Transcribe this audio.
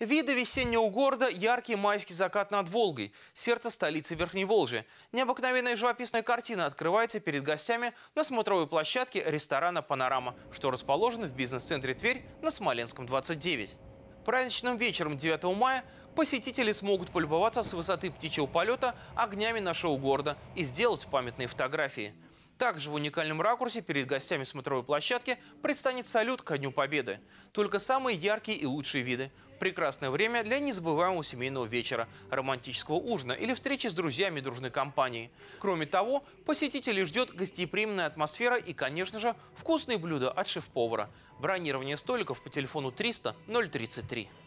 Виды весеннего города – яркий майский закат над Волгой, сердце столицы Верхней Волжи. Необыкновенная живописная картина открывается перед гостями на смотровой площадке ресторана «Панорама», что расположен в бизнес-центре Тверь на Смоленском, 29. Праздничным вечером 9 мая посетители смогут полюбоваться с высоты птичьего полета огнями нашего города и сделать памятные фотографии – также в уникальном ракурсе перед гостями смотровой площадки предстанет салют ко Дню Победы. Только самые яркие и лучшие виды. Прекрасное время для незабываемого семейного вечера, романтического ужина или встречи с друзьями дружной компании. Кроме того, посетителей ждет гостеприимная атмосфера и, конечно же, вкусные блюда от шеф-повара. Бронирование столиков по телефону 300 033.